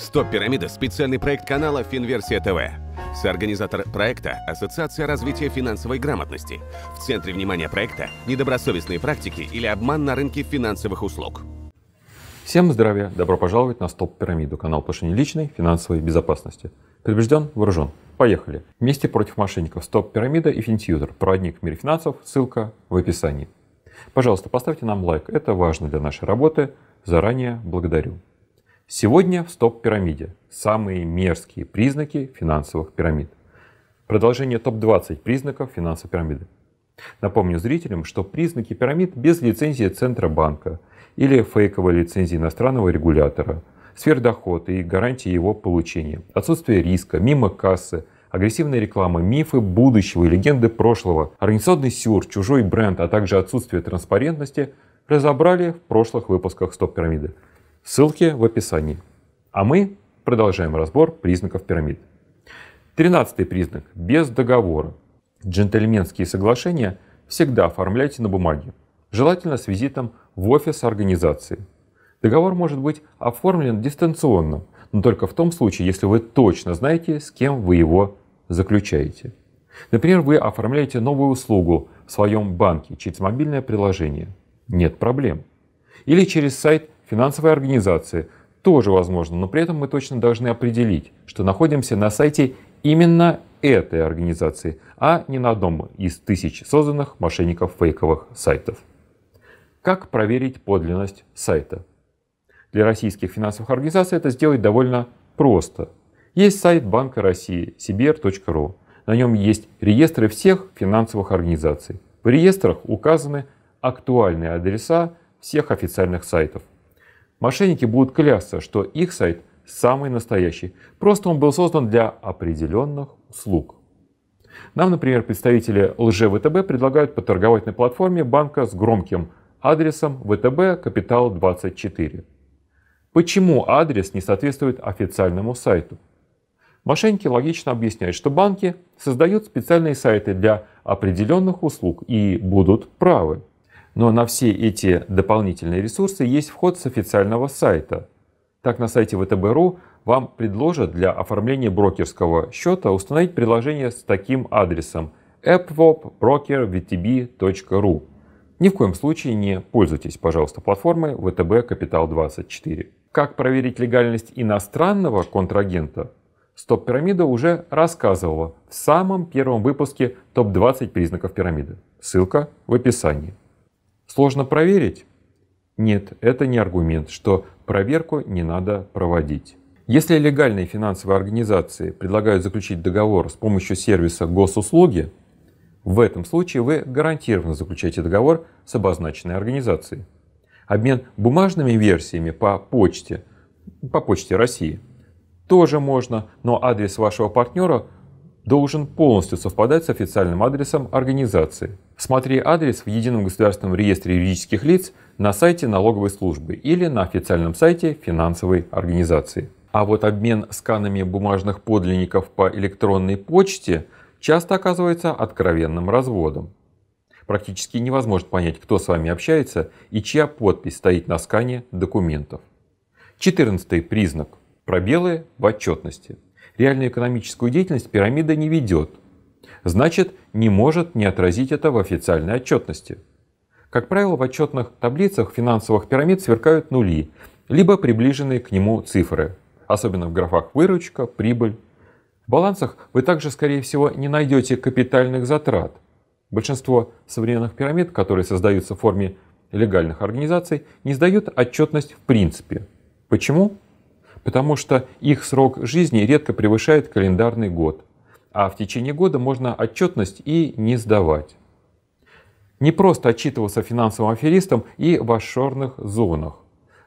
Стоп пирамида специальный проект канала Финверсия ТВ. Соорганизатор проекта – Ассоциация развития финансовой грамотности. В центре внимания проекта – недобросовестные практики или обман на рынке финансовых услуг. Всем здравия! Добро пожаловать на Стоп Пирамиду, канал повышения личной финансовой безопасности. Предупрежден, вооружен. Поехали! Вместе против мошенников Стоп Пирамида и Финтьюзер. Проводник в мире финансов. Ссылка в описании. Пожалуйста, поставьте нам лайк. Это важно для нашей работы. Заранее благодарю. Сегодня в стоп-пирамиде самые мерзкие признаки финансовых пирамид. Продолжение топ-20 признаков финансовой пирамиды. Напомню зрителям, что признаки пирамид без лицензии Центробанка или фейковой лицензии иностранного регулятора, сфер дохода и гарантии его получения, отсутствие риска, мимо кассы, агрессивная реклама, мифы будущего и легенды прошлого, организационный сюр, чужой бренд, а также отсутствие транспарентности разобрали в прошлых выпусках «Стоп пирамиды». Ссылки в описании. А мы продолжаем разбор признаков пирамид. Тринадцатый признак – без договора. Джентльменские соглашения всегда оформляйте на бумаге, желательно с визитом в офис организации. Договор может быть оформлен дистанционно, но только в том случае, если вы точно знаете, с кем вы его заключаете. Например, вы оформляете новую услугу в своем банке через мобильное приложение. Нет проблем. Или через сайт финансовые организации тоже возможно, но при этом мы точно должны определить, что находимся на сайте именно этой организации, а не на одном из тысяч созданных мошенников фейковых сайтов. Как проверить подлинность сайта? Для российских финансовых организаций это сделать довольно просто. Есть сайт Банка России cbr.ru. На нем есть реестры всех финансовых организаций. В реестрах указаны актуальные адреса всех официальных сайтов. Мошенники будут клясться, что их сайт самый настоящий, просто он был создан для определенных услуг. Нам, например, представители ЛЖВТБ предлагают поторговать на платформе банка с громким адресом ВТБ Капитал 24. Почему адрес не соответствует официальному сайту? Мошенники логично объясняют, что банки создают специальные сайты для определенных услуг и будут правы. Но на все эти дополнительные ресурсы есть вход с официального сайта. Так на сайте ВТБ.ру вам предложат для оформления брокерского счета установить приложение с таким адресом appwopbrokervtb.ru. Ни в коем случае не пользуйтесь, пожалуйста, платформой ВТБ Капитал 24. Как проверить легальность иностранного контрагента? Стоп-пирамида уже рассказывала в самом первом выпуске топ-20 признаков пирамиды. Ссылка в описании. Сложно проверить? Нет, это не аргумент, что проверку не надо проводить. Если легальные финансовые организации предлагают заключить договор с помощью сервиса госуслуги, в этом случае вы гарантированно заключаете договор с обозначенной организацией. Обмен бумажными версиями по почте, по почте России, тоже можно, но адрес вашего партнера должен полностью совпадать с официальным адресом организации. Смотри адрес в Едином государственном реестре юридических лиц на сайте налоговой службы или на официальном сайте финансовой организации. А вот обмен сканами бумажных подлинников по электронной почте часто оказывается откровенным разводом. Практически невозможно понять, кто с вами общается и чья подпись стоит на скане документов. 14 признак. Пробелы в отчетности реальную экономическую деятельность пирамида не ведет. Значит, не может не отразить это в официальной отчетности. Как правило, в отчетных таблицах финансовых пирамид сверкают нули, либо приближенные к нему цифры, особенно в графах «выручка», «прибыль». В балансах вы также, скорее всего, не найдете капитальных затрат. Большинство современных пирамид, которые создаются в форме легальных организаций, не сдают отчетность в принципе. Почему? потому что их срок жизни редко превышает календарный год, а в течение года можно отчетность и не сдавать. Не просто отчитывался финансовым аферистам и в ашорных зонах.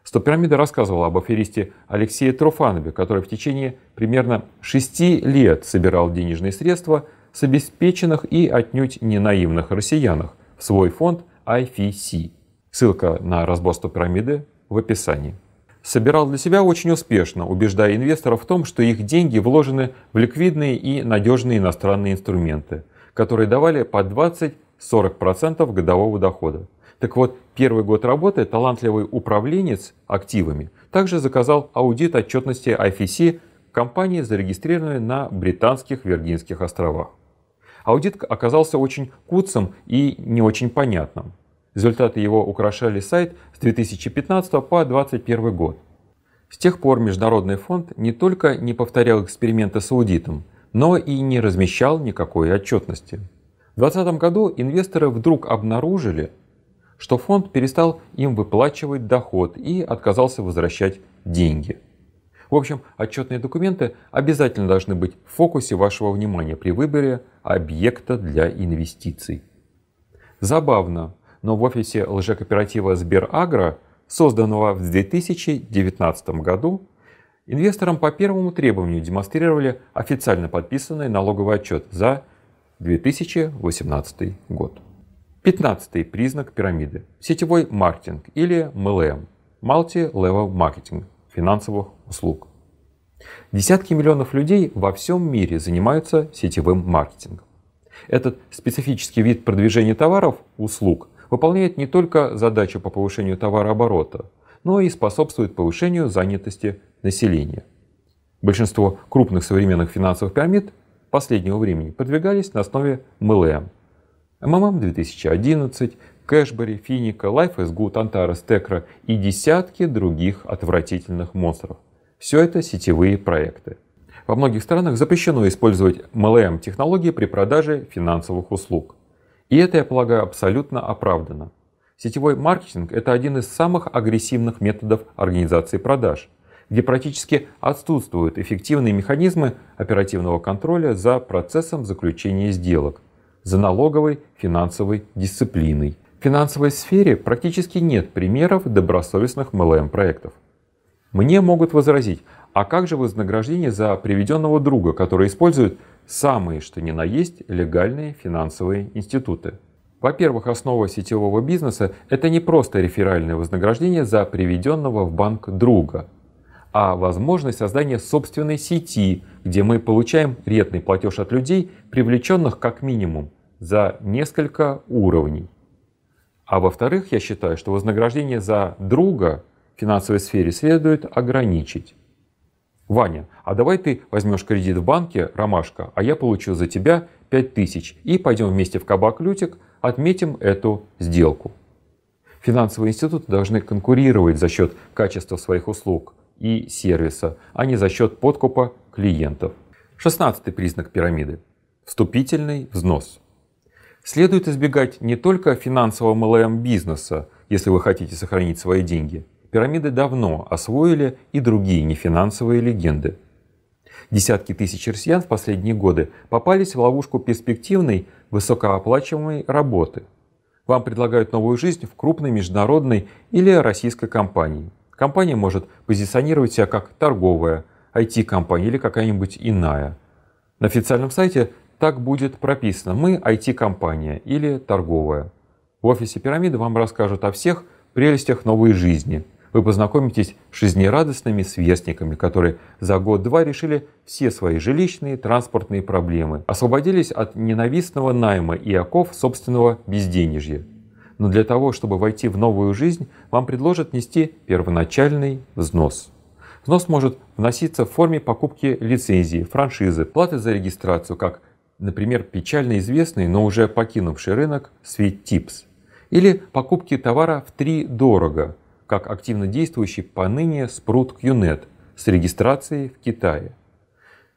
Стопирамида рассказывала об аферисте Алексее Труфанове, который в течение примерно шести лет собирал денежные средства с обеспеченных и отнюдь не наивных россиянах в свой фонд IFC. Ссылка на разбор пирамиды в описании собирал для себя очень успешно, убеждая инвесторов в том, что их деньги вложены в ликвидные и надежные иностранные инструменты, которые давали по 20-40% годового дохода. Так вот, первый год работы талантливый управленец активами также заказал аудит отчетности IFC компании, зарегистрированной на британских Виргинских островах. Аудит оказался очень куцым и не очень понятным. Результаты его украшали сайт с 2015 по 2021 год. С тех пор Международный фонд не только не повторял эксперименты с аудитом, но и не размещал никакой отчетности. В 2020 году инвесторы вдруг обнаружили, что фонд перестал им выплачивать доход и отказался возвращать деньги. В общем, отчетные документы обязательно должны быть в фокусе вашего внимания при выборе объекта для инвестиций. Забавно, но в офисе лжекооператива Сберагро, созданного в 2019 году, инвесторам по первому требованию демонстрировали официально подписанный налоговый отчет за 2018 год. Пятнадцатый признак пирамиды – сетевой маркетинг или MLM – Multi-Level Marketing – финансовых услуг. Десятки миллионов людей во всем мире занимаются сетевым маркетингом. Этот специфический вид продвижения товаров, услуг выполняет не только задачу по повышению товарооборота, но и способствует повышению занятости населения. Большинство крупных современных финансовых пирамид последнего времени подвигались на основе МЛМ. МММ 2011, Кэшбери, Финика, Life is Good, Antares, Tecra и десятки других отвратительных монстров. Все это сетевые проекты. Во многих странах запрещено использовать MLM-технологии при продаже финансовых услуг. И это, я полагаю, абсолютно оправдано. Сетевой маркетинг – это один из самых агрессивных методов организации продаж, где практически отсутствуют эффективные механизмы оперативного контроля за процессом заключения сделок, за налоговой финансовой дисциплиной. В финансовой сфере практически нет примеров добросовестных MLM-проектов. Мне могут возразить, а как же вознаграждение за приведенного друга, который использует самые что ни на есть легальные финансовые институты. Во-первых, основа сетевого бизнеса – это не просто реферальное вознаграждение за приведенного в банк друга, а возможность создания собственной сети, где мы получаем ретный платеж от людей, привлеченных как минимум за несколько уровней. А во-вторых, я считаю, что вознаграждение за друга в финансовой сфере следует ограничить. Ваня, а давай ты возьмешь кредит в банке, Ромашка, а я получу за тебя 5000 и пойдем вместе в кабак Лютик, отметим эту сделку. Финансовые институты должны конкурировать за счет качества своих услуг и сервиса, а не за счет подкупа клиентов. Шестнадцатый признак пирамиды. Вступительный взнос. Следует избегать не только финансового МЛМ бизнеса, если вы хотите сохранить свои деньги – пирамиды давно освоили и другие нефинансовые легенды. Десятки тысяч россиян в последние годы попались в ловушку перспективной, высокооплачиваемой работы. Вам предлагают новую жизнь в крупной международной или российской компании. Компания может позиционировать себя как торговая, IT-компания или какая-нибудь иная. На официальном сайте так будет прописано «Мы IT-компания» или «Торговая». В офисе пирамиды вам расскажут о всех прелестях новой жизни – вы познакомитесь с жизнерадостными сверстниками, которые за год-два решили все свои жилищные, транспортные проблемы, освободились от ненавистного найма и оков собственного безденежья. Но для того, чтобы войти в новую жизнь, вам предложат нести первоначальный взнос. Взнос может вноситься в форме покупки лицензии, франшизы, платы за регистрацию, как, например, печально известный, но уже покинувший рынок Sweet Tips, или покупки товара в три дорого – как активно действующий поныне спрут QNET с регистрацией в Китае.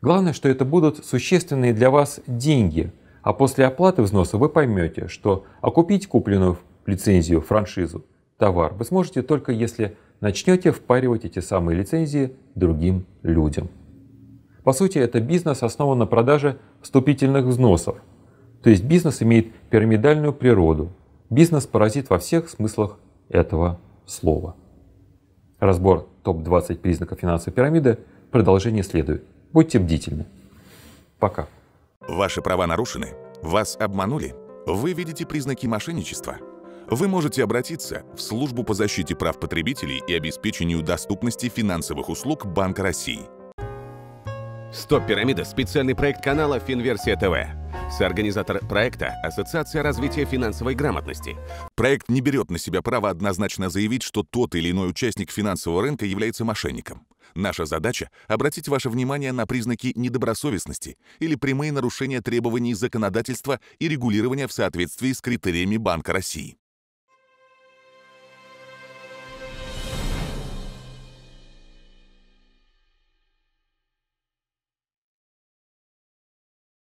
Главное, что это будут существенные для вас деньги, а после оплаты взноса вы поймете, что окупить купленную лицензию, франшизу, товар вы сможете только если начнете впаривать эти самые лицензии другим людям. По сути, это бизнес основан на продаже вступительных взносов. То есть бизнес имеет пирамидальную природу. Бизнес паразит во всех смыслах этого слова. Разбор топ-20 признаков финансовой пирамиды. Продолжение следует. Будьте бдительны. Пока. Ваши права нарушены, вас обманули, вы видите признаки мошенничества. Вы можете обратиться в службу по защите прав потребителей и обеспечению доступности финансовых услуг Банка России – Стоп пирамида специальный проект канала Финверсия ТВ. Соорганизатор проекта – Ассоциация развития финансовой грамотности. Проект не берет на себя право однозначно заявить, что тот или иной участник финансового рынка является мошенником. Наша задача – обратить ваше внимание на признаки недобросовестности или прямые нарушения требований законодательства и регулирования в соответствии с критериями Банка России.